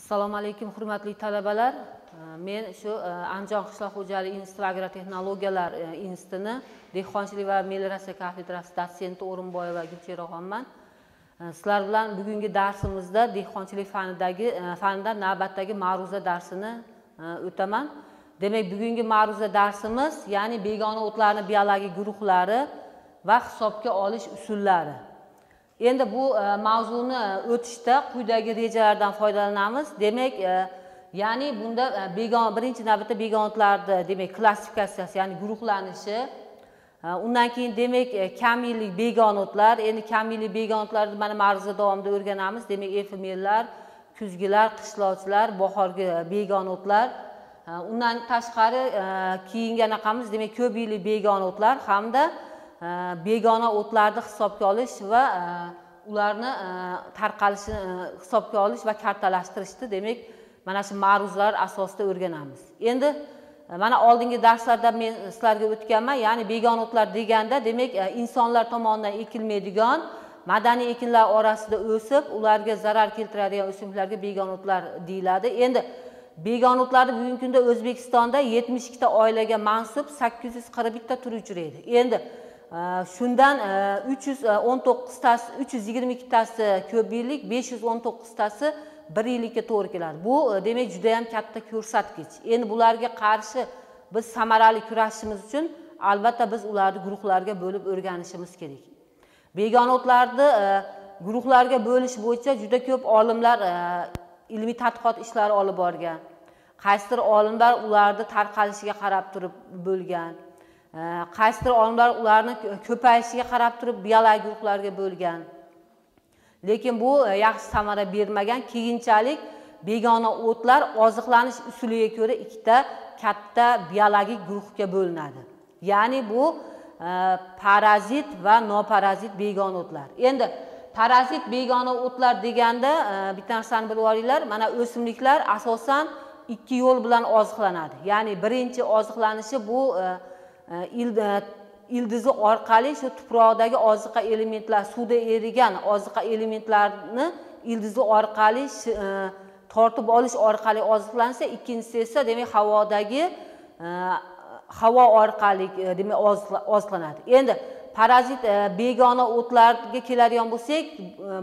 assalomu alaykum hurmatli talabalar э, men shu э, andijon qishloq xo'jaligi instituti agrotexnologiyalar э, institutini dehqonchilik va melioratsiya kafedrasi dotsenti o'rinboyeva gulcheraxonman sizlar bilan bugungi darsimizda dehqonchilik fanidagi fanidan navbatdagi ma'ruza darsini o'taman demak bugungi ma'ruza darsimiz ya'ni begona o'tlarni biologik guruhlari va hisobga olish usullari endi bu e, mavzuni e, o'tishda quyidagi rejalardan foydalanamiz demak e, ya'ni bunda begon birinchi navbatda begonalarni demak klassifikatsiyasi ya'ni guruhlanishi undan keyin demak kamillik begonotlar endi kamillik begonotlarni mana ma'ruza davomida o'rganamiz demak efemerlar kuzgilar qishloqchilar bahorgi begonotlar undan tashqari keyingi anaqamiz demak ko'p yillik begonotlar hamda begona э, o'tlarni hisobga olish va э, ularni э, tarqalishini hisobga olish va kattalashtirishni demak mana shu ma'ruzlar asosida o'rganamiz endi e, mana oldingi darslarda men e, sizlarga o'tganman ya'ni begona o'tlar deganda demak e, insonlar tomonidan ekilmaydigan madaniy ekinlar orasida o'sib ularga zarar keltiradigan o'simliklarga begona o'tlar deyiladi endi begona o'tlarni bugungi kunda o'zbekistonda yetmish ikkita oilaga mansub sakkiz yuz qirq bitta turi uchraydi endi shundan 319 tasi 322 tasi ko'p yillik 519 tasi bir yillikka to'g'ri keladi bu e, demak juda ham katta ko'rsatkich endi bularga qarshi biz samarali kurashishimiz uchun albatta biz ularni guruhlarga bo'lib o'rganishimiz kerak begona o'tlarni e, guruhlarga bo'lish bo'yicha juda ko'p olimlar e, ilmiy tadqiqot ishlari olib borgan qaysidir olimlar ularni tarqalishiga qarab turib bo'lgan qaysidir olimlar ularni ko'payishiga qarab turib biologik guruhlarga bo'lgan lekin bu e, yaxshi samara bermagan keyinchalik begona o'tlar oziqlanish usuliga ko'ra ikkita katta biologik guruhga bo'linadi ya'ni bu e, parazit va noparazit begona o'tlar endi parazit begona o'tlar deganda e, bitta narsani bilib olinglar mana o'simliklar asosan ikki yo'l bilan oziqlanadi ya'ni birinchi oziqlanishi bu e, ildizi orqali shu tuproqdagi oziqa elementlar suvda erigan oziqa elementlarni ildizi orqali tortib olish orqali oziqlansa ikkinchisi esa demak havodagi havo orqali demak oziqlanadi endi parazit begona o'tlarga keladigan bo'lsak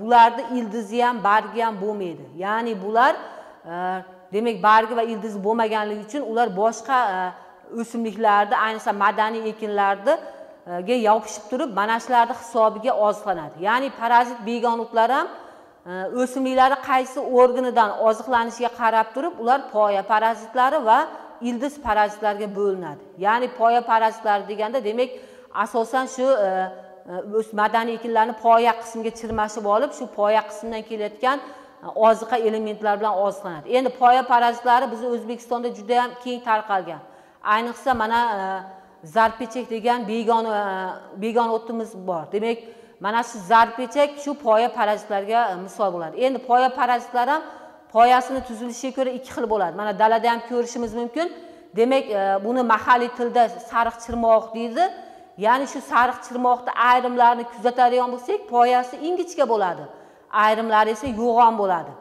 bularni ildizi ham bargi ham bo'lmaydi ya'ni bular demak bargi va ildizi bo'lmaganligi uchun ular boshqa o'simliklarni ayniqsa madaniy ekinlarniga e, yopishib turib mana shularni hisobiga oziqlanadi ya'ni parazit begonotlar ham e, o'simliklarni qaysi organidan oziqlanishiga qarab turib ular poya parazitlari va ildiz parazitlarga bo'linadi ya'ni poya parazitlari deganda demak asosan shu e, madaniy ekinlarni poya qismiga chirmashib olib shu poya qismidan kelayotgan oziqa elementlar bilan oziqlanadi endi poya parazitlari bizni o'zbekistonda juda yam keng tarqalgan ayniqsa mana e, zarpechak degan begona e, begona o'timiz bor demak mana shu zarpechak shu poya parazitlarga e, misol bo'ladi endi poya parazitlar ham poyasini tuzilishiga ko'ra ikki xil bo'ladi mana dalada ham ko'rishimiz mumkin demak buni mahalliy tilda sariq chirmoq deydi ya'ni shu sariq chirmoqni ayrimlarini kuzatadigan bo'lsak poyasi ingichka bo'ladi ayrimlari esa yo'g'on bo'ladi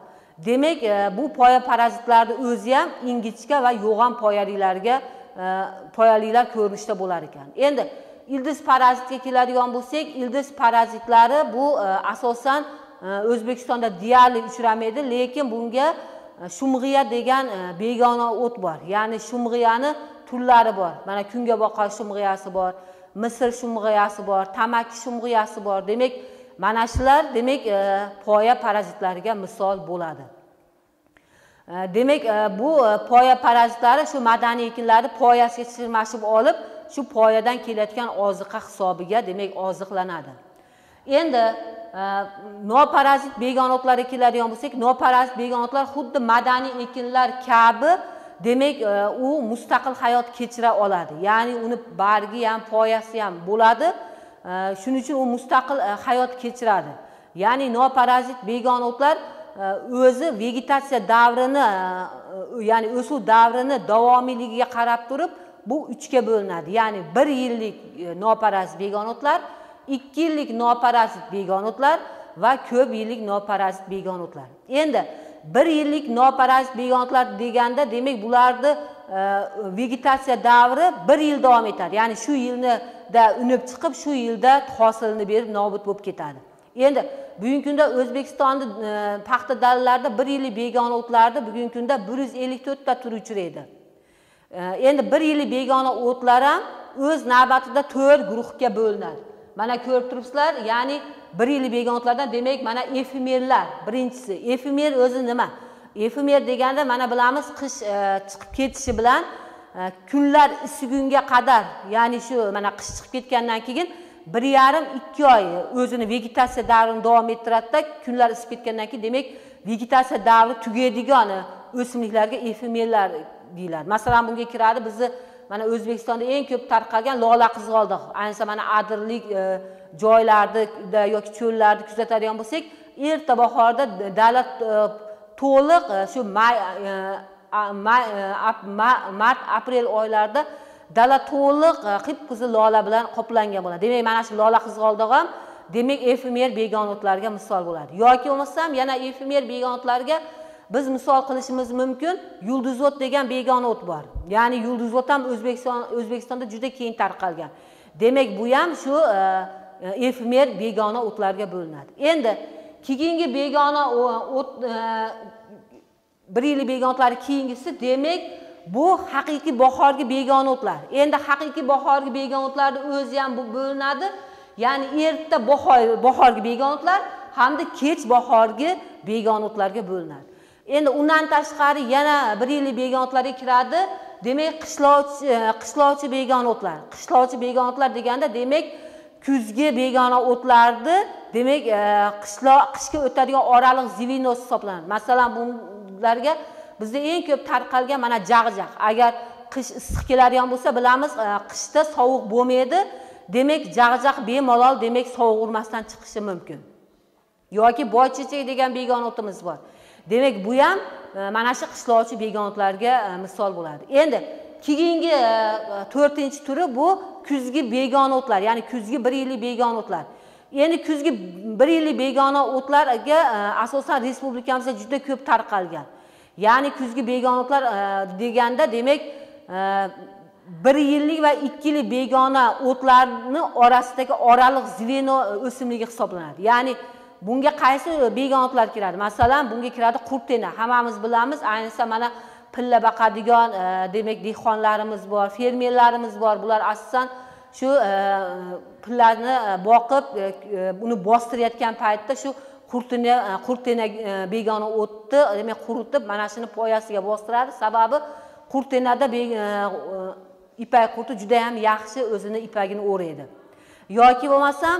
demak bu poya parazitlarni o'zi ham ingichka va yo'g'on poyaliklarga poyaliklar ko'rinishda bo'lar ekan endi ildiz parazitga keladigan bo'lsak ildiz parazitlari bu e, asosan e, o'zbekistonda deyarli uchramaydi lekin bunga e, shumg'iya degan begona o't bor ya'ni shumg'iyani turlari bor mana kungaboqar shumg'iyasi bor misr shumg'iyasi bor tamaki shumg'iyasi bor demak mana shular demak poya parazitlariga misol bo'ladi demak e, bu e, poya parazitlari shu madaniy ekinlarni poyasiga chirmashib olib shu poyadan kelayotgan oziqa hisobiga demak oziqlanadi endi e, noparazit begonotlarga keladigan bo'lsak noparazit begonotlar xuddi madaniy ekinlar kabi demak u mustaqil hayot kechira oladi ya'ni uni bargi ham poyasi ham bo'ladi shuning uchun u mustaqil hayot kechiradi ya'ni noparazit begonotlar E, o'zi vegetatsiya davrini e, ya'ni o'suv davrini davomiyligiga qarab turib bu uchga bo'linadi ya'ni bir yillik e, noparazit o'tlar ikki yillik noparazit o'tlar va ko'p yillik noparazit o'tlar endi bir yillik noparazit o'tlar deganda demak bularni vegetatsiya davri bir yil davom etadi ya'ni shu yilnida unib chiqib shu yilda hosilni berib nobud bo'lib ketadi endi bugungi kunda o'zbekistonni e, paxta dalalarida bir yillik begona o'tlarni bugungi kunda bir yuz ellik to'rtta turi uchraydi e, endi bir yillik begona o'tlar ham o'z navbatida to'rt guruhga bo'linadi mana ko'rib turibsizlar ya'ni bir yillik begona o'tlardan demak mana efemerlar birinchisi efemer o'zi nima efemer deganda mana bilamiz qish e, chiqib ketishi bilan kunlar isigunga qadar ya'ni shu mana qish chiqib ketgandan keyin bir yarim ikki oy o'zini vegetatsiya davrini davom ettiradida kunlar isib ketgandan keyin demak vegetatsiya davri tugaydigan o'simliklarga efemerlar deyiladi masalan bunga kiradi bizni mana o'zbekistonda eng ko'p tarqalgan lola qizg'oldiq ayniqsa mana adirlik e, joylarda yoki cho'llarda kuzatadigan bo'lsak erta bahorda dala e, to'liq e, shu may mart aprel oylarida dala to'liq e, qip qizil lola bilan qoplangan bo'ladi demak mana shu lola qizg'aldoq ham demak efemer o'tlarga misol bo'ladi yoki bo'lmasam yana efemer o'tlarga biz misol qilishimiz mumkin yulduzot degan begona o't bor ya'ni yulduzot ham o'zbekiston o'zbekistonda juda keng tarqalgan demak bu ham shu e, e, efemer begona o'tlarga bo'linadi endi keyingi begona o't bir yillik begonatlari keyingisi demak bu haqiqiy bahorgi begona o'tlar endi haqiqiy bahorgi begona o'tlarni o'zi ham bo'linadi ya'ni erta bahor bahorgi begona o'tlar hamda kech bahorgi begona o'tlarga bo'linadi endi undan tashqari yana bir yillik begona o'tlarga kiradi demak qishloqchi e, qishloqchi begona o'tlar qishloqchi begona o'tlar deganda demak kuzgi begona o'tlarni demak e, qishloq qishga o'tadigan oraliq zivinos hisoblanadi masalan bularga bizda eng ko'p tarqalgan mana jag'jag' agar qish issiq keladigan bo'lsa bilamiz e, qishda sovuq bo'lmaydi demak jag'jag' bemalol demak sovuq urmasdan chiqishi mumkin yoki boychechak degan begona o'timiz bor demak bu ham e, mana shu qishlovchi begona o'tlarga e, misol bo'ladi endi keyingi to'rtinchi turi bu kuzgi begona o'tlar ya'ni kuzgi bir yillik begona o'tlar endi kuzgi bir yillik begona o'tlarga asosan respublikamizda juda ko'p tarqalgan ya'ni kuzgi begonaliklar e, deganda demak e, bir yillik va ikki yillik begona o'tlarni orasidagi oraliq zveno e, o'simligi hisoblanadi ya'ni bunga qaysi begonaliklar kiradi masalan bunga kiradi qurtena hammamiz bilamiz ayniqsa mana pilla boqadigan demak dehqonlarimiz bor fermerlarimiz bor bular asosan shu pillarni boqib uni bostirayotgan paytda shu qurtini e, qurtenak e, begona o'tni demak quritib mana shuni poyasiga bostiradi sababi qurtenada e, ipak qurti juda yam yaxshi o'zini ipagini o'raydi yoki bo'lmasam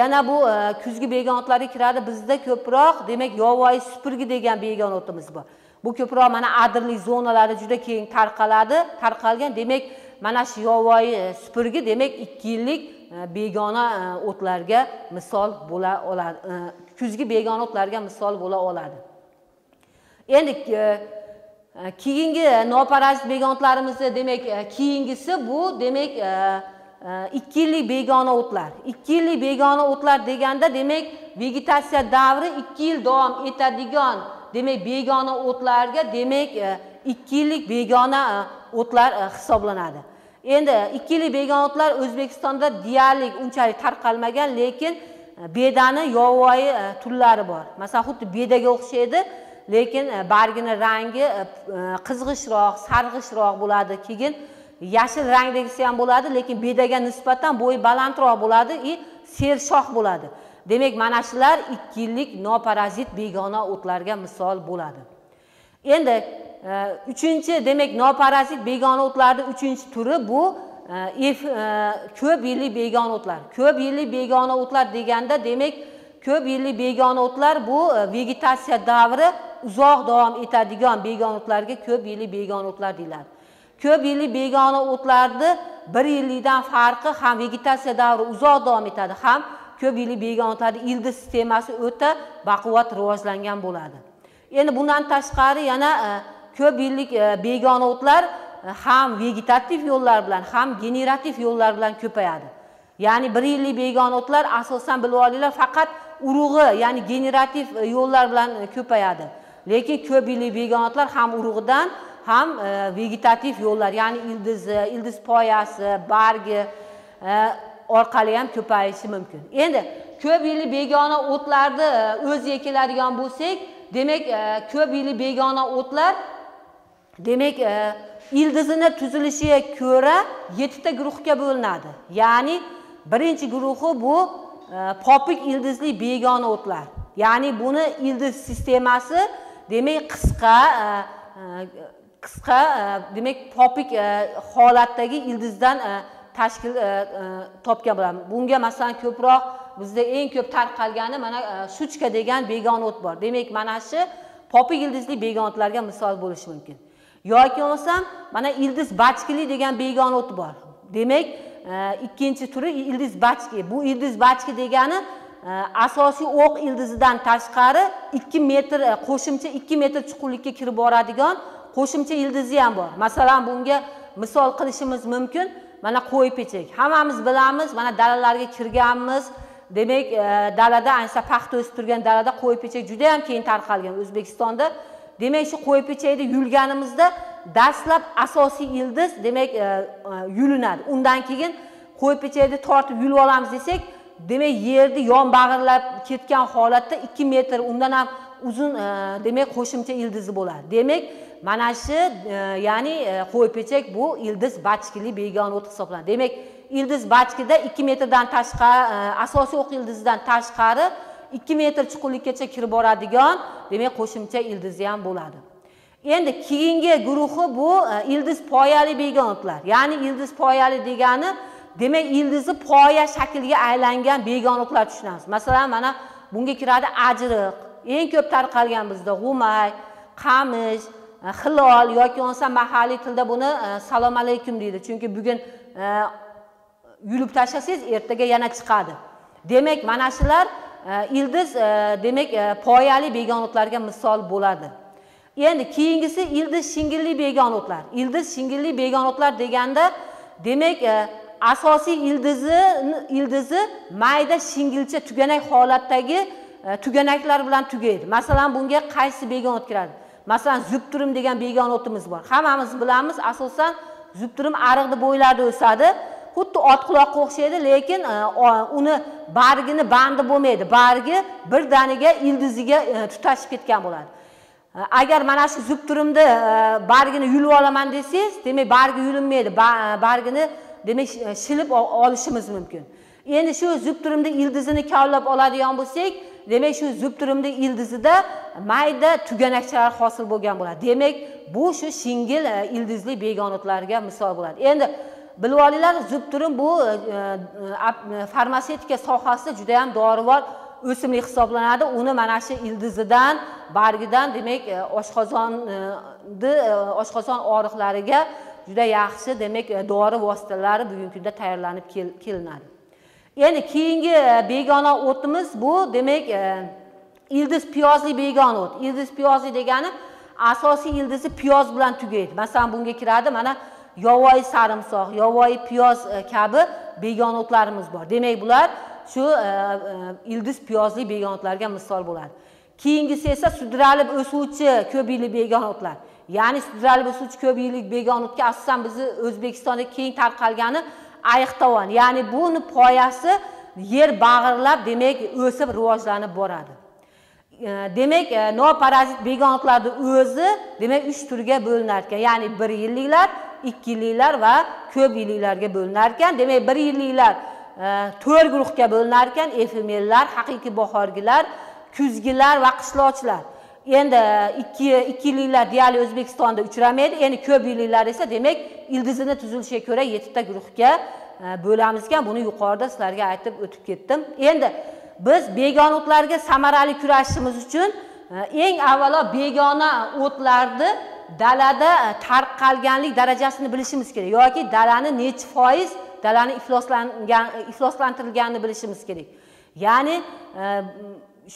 yana bu kuzgi begona o'tlariga kiradi bizda ko'proq demak yovvoyi supurgi degan begona o'timiz bor bu ko'proq mana adirli zonalarda juda keng tarqaladi tarqalgan demak mana shu yovvoyi supurgi demak ikki yillik begona o'tlarga misol bo'la oladi kuzgi begona o'tlarga misol bo'la oladi endi e, e, keyingi noparazit begonotlarimizni demak e, keyingisi bu demak ikki yillik begona o'tlar ikki yillik begona o'tlar deganda demak vegetatsiya davri ikki yil davom etadigan demak begona o'tlarga demak ikki yillik begona o'tlar hisoblanadi endi yillik begona o'tlar o'zbekistonda deyarli unchalik tarqalmagan lekin E, bedani yovvoyi e, turlari bor masalan xuddi bedaga o'xshaydi lekin e, bargini rangi qizg'ishroq sarg'ishroq bo'ladi keyin yashil rangdagisi ham bo'ladi lekin bedaga nisbatan bo'yi balandroq bo'ladi и sershox bo'ladi demak mana shular ikki yillik noparazit begona o'tlarga misol bo'ladi endi uchinchi demak noparazit begona o'tlarni uchinchi turi bu Э, if э, ko'p yillik begona o'tlar ko'p yillik begona o'tlar deganda demak ko'p yillik begona o'tlar bu e, vegetatsiya davri uzoq davom etadigan begona o'tlarga ko'p yillik begona o'tlar deyiladi ko'p yillik begona o'tlarni bir yillikdan farqi ham vegetatsiya davri uzoq davom etadi ham ko'p yillik begona o'tlarni ildiz sistemasi o'ta baquvvat rivojlangan bo'ladi endi bundan tashqari yana e, ko'p yillik e, begona o'tlar ham vegetativ yo'llar bilan ham generativ yo'llar bilan ko'payadi ya'ni bir yillik begona o'tlar asosan bilib olinglar faqat urug'i ya'ni generativ e, yo'llar bilan e, ko'payadi lekin ko'p yillik begona otlar ham urug'idan ham e, vegetativ yo'llar ya'ni ildizi ildiz poyasi bargi orqali ham ko'payishi mumkin endi ko'p yilli begona o'tlarni o'ziga keladigan bo'lsak demak ko'p yilli begona o'tlar demak ildizini tuzilishiga ko'ra yettita guruhga bo'linadi ya'ni birinchi guruhi bu e, popik ildizli begona o'tlar ya'ni buni ildiz sistemasi demak qisqa e, e, qisqa demak popik holatdagi ildizdan tashkil topgan bo'ladi bunga masalan ko'proq bizda eng ko'p tarqalgani mana suchka degan begona o't bor demak mana shu popik ildizli begona o'tlarga misol bo'lishi mumkin yoki bo'lmasam mana ildiz bachkili degan begona o't bor demak e, ikkinchi turi ildiz bachki bu ildiz bachki degani e, asosiy o'q ildizidan tashqari ikki metr e, qo'shimcha ikki metr chuqurlikka kirib boradigan qo'shimcha ildizi ham bor masalan bunga misol qilishimiz mumkin mana qo'y pechak hammamiz bilamiz mana dalalarga kirganmiz demak dalada ayniqsa paxta o'sib turgan dalada qo'y pechak juda yam keng tarqalgan o'zbekistonda demak shu qo'y pechakda yulganimizda dastlab asosiy ildiz demak e, e, yulinadi undan keyin qo'y pechakni tortib yulib olamiz desak demak yerni yon bag'irlab ketgan holatda ikki metr undan ham uzun e, demak qo'shimcha ildizi bo'ladi demak mana shu ya'ni qo'y pechak bu ildiz bachkili begona o't hisoblanadi demak ildiz bachkida ikki metrdan tashqari asosiy o'q ildizidan tashqari ikki metr chuqurlikkacha kirib boradigan demak qo'shimcha ildizi ham bo'ladi endi keyingi guruhi bu e, ildiz poyali begonotlar ya'ni ildiz poyali degani demak ildizi poya shakliga aylangan begonotlar tushunamiz masalan mana bunga kiradi ajriq eng ko'p tarqalgan bizda g'umay qamish hilol e, yoki bo'lmasa mahalliy tilda buni e, salom alaykum deydi chunki bugun yulib tashlasangiz ertaga yana chiqadi demak mana shular Э, ildiz э, demak э, poyali begonotlariga misol bo'ladi endi keyingisi ildiz shingilli begonotlar ildiz shingilli begonotlar deganda demak e, asosiy ildizi ildizi mayda shingilcha tuganak holatdagi e, tuganaklar bilan tugaydi masalan bunga qaysi begonot kiradi masalan zubturim degan begonotimiz bor hammamiz bilamiz asosan zubturim ariqni bo'ylarida o'sadi xuddi ot quloqqa o'xshaydi lekin e, uni bargini bandi bo'lmaydi bargi birdaniga ildiziga e, tutashib ketgan bo'ladi e, agar mana shu zub turimni bargini yulib olaman desangiz demak bargi yulinmaydi bargini demak shilib olishimiz mumkin endi shu zub turimni ildizini kavlab oladigan bo'lsak demak shu zub turimni ildizida mayda tuganakchalar hosil bo'lgan bo'ladi demak bu shu shingil ildizli begonotlarga misol bo'ladi endi bilib olinglar zubturin bu e, e, e, farmatsevtika sohasida juda dori dorivor o'simlik hisoblanadi uni mana shu ildizidan bargidan demak oshqozonni oshqozon og'riqlariga juda yaxshi demak dori vositalari bugungi kunda tayyorlanib kelinadi endi keyingi begona o'timiz bu demak ildiz piyozli begona o't ildiz piyozli degani asosiy ildizi piyoz bilan tugaydi masalan bunga kiradi mana yovvoyi sarimsoq yovvoyi piyoz e, kabi begona o'tlarimiz bor demak bular shu e, e, ildiz piyozli begona o'tlarga misol bo'ladi keyingisi esa sudralib o'suvchi ko'p yillik begona o'tlar ya'ni sudralib o'suvchi ko'p yillik begona o'tga asosan bizni o'zbekistonda keng tarqalgani ayiqtovon ya'ni buni poyasi yer bag'irlab demak o'sib rivojlanib boradi demak noparazit begonalarni o'zi demak uch turga bo'linar ekan ya'ni bir yilliklar ikki yilliklar va ko'p yilliklarga bo'linar ekan demak bir yilliklar e, to'rt guruhga bo'linar ekan efemerlar haqiqiy bahorgilar kuzgilar va qishloqchilar endi e, ikki ikki yilliklar deyarli o'zbekistonda uchramaydi endi ko'p yilliklar esa demak ildizini tuzilishiga ko'ra yettita guruhga e, bo'lamiz ekan buni yuqorida sizlarga aytib o'tib ketdim endi biz begona o'tlarga samarali kurashishimiz uchun eng avvalo begona o'tlarni dalada e, tarqalganlik darajasini bilishimiz kerak yoki dalani nechi foiz dalani ifloslangan e, ifloslantirilganini bilishimiz kerak ya'ni e,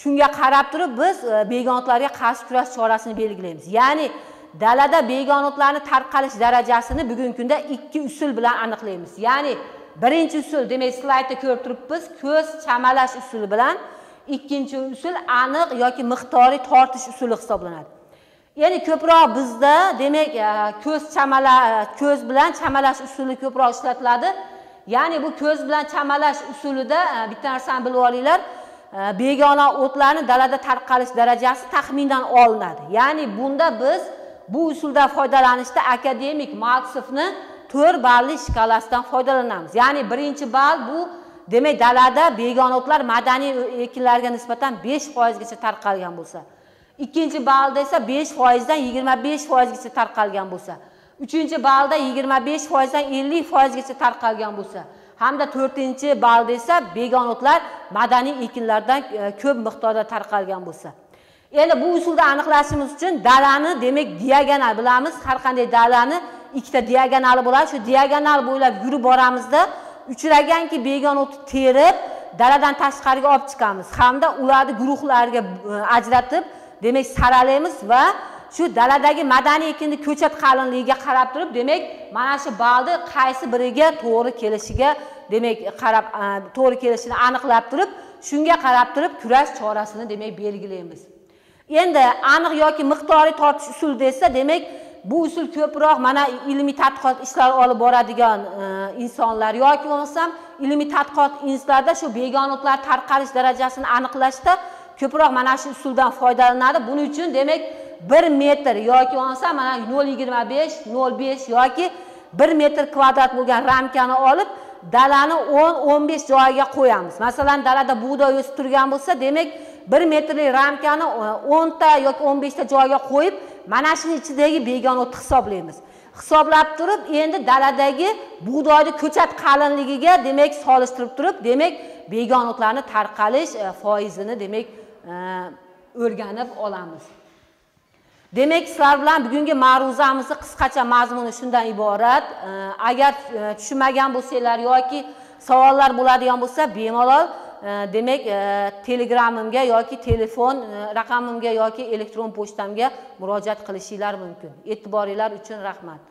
shunga qarab turib biz begonotlarga qarshi kurash chorasini belgilaymiz ya'ni dalada begonaotlarni tarqalish darajasini bugungi kunda ikki usul bilan aniqlaymiz ya'ni birinchi usul demak slaydda ko'rib turibmiz ko'z chamalash usuli bilan ikkinchi usul aniq yoki miqdoriy tortish usuli hisoblanadi Ya'ni ko'proq bizda demak e, ko'z chamala e, ko'z bilan chamalash usuli ko'proq ishlatiladi. Ya'ni bu ko'z bilan chamalash usulida e, bitta narsani bilib olinglar. Begona o'tlarni dalada tarqalish darajasi taxminan olinadi. Ya'ni bunda biz bu usuldan foydalanishda akademik Maksovni 4 balli shkalasidan foydalanamiz. Ya'ni birinchi ball bu demak dalada begona o'tlar madaniy ekinlarga nisbatan 5% gacha tarqalgan bo'lsa ikkinchi balda esa besh foizdan yigirma besh foizgacha tarqalgan bo'lsa uchinchi balda yigirma besh foizdan ellik foizgacha tarqalgan bo'lsa hamda to'rtinchi balda esa begonotlar madaniy ekinlardan e, ko'p miqdorda tarqalgan bo'lsa endi bu usulda aniqlashimiz uchun dalani demak diagonal bilamiz har qanday dalani ikkita diagonali bo'ladi shu diagonal bo'ylab yurib boramizda uchraganki begonotni terib daladan tashqariga olib chiqamiz hamda ularni guruhlarga e, ajratib demak saralaymiz va shu daladagi madaniy ekinni ko'chat qalinligiga qarab turib demak mana shu balni qaysi biriga to'g'ri kelishiga demak qarab to'g'ri kelishini aniqlab turib shunga qarab turib kurash chorasini demak belgilaymiz endi aniq yoki miqdori tortish usuli desa demak bu usul ko'proq mana ilmiy tadqiqot ishlari olib boradigan e, insonlar yoki bo'lmasam ilmiy tadqiqot institutlarida shu begonaliklar tarqalish darajasini aniqlashda ko'proq mana shu usuldan foydalanadi buning uchun demak bir metr yoki bo'lmasa mana nol yigirma besh nol besh yoki bir metr kvadrat bo'lgan ramkani olib dalani o'n o'n besh joyiga qo'yamiz masalan dalada bug'doy o'sib turgan bo'lsa demak bir metrlik ramkani e, o'nta yoki o'n beshta joyiga qo'yib mana shuni ichidagi begona o'tni hisoblaymiz hisoblab turib endi daladagi bug'doyni ko'chat qalinligiga demak solishtirib turib demak o'tlarni tarqalish e, foizini demak o'rganib olamiz demak sizlar bilan bugungi ma'ruzamizni qisqacha mazmuni shundan iborat agar e, tushunmagan bo'lsanglar yoki savollar bo'ladigan bo'lsa bemalol e, demak e, telegramimga yoki telefon raqamimga yoki elektron pochtamga murojaat qilishinglar mumkin e'tiboringlar uchun rahmat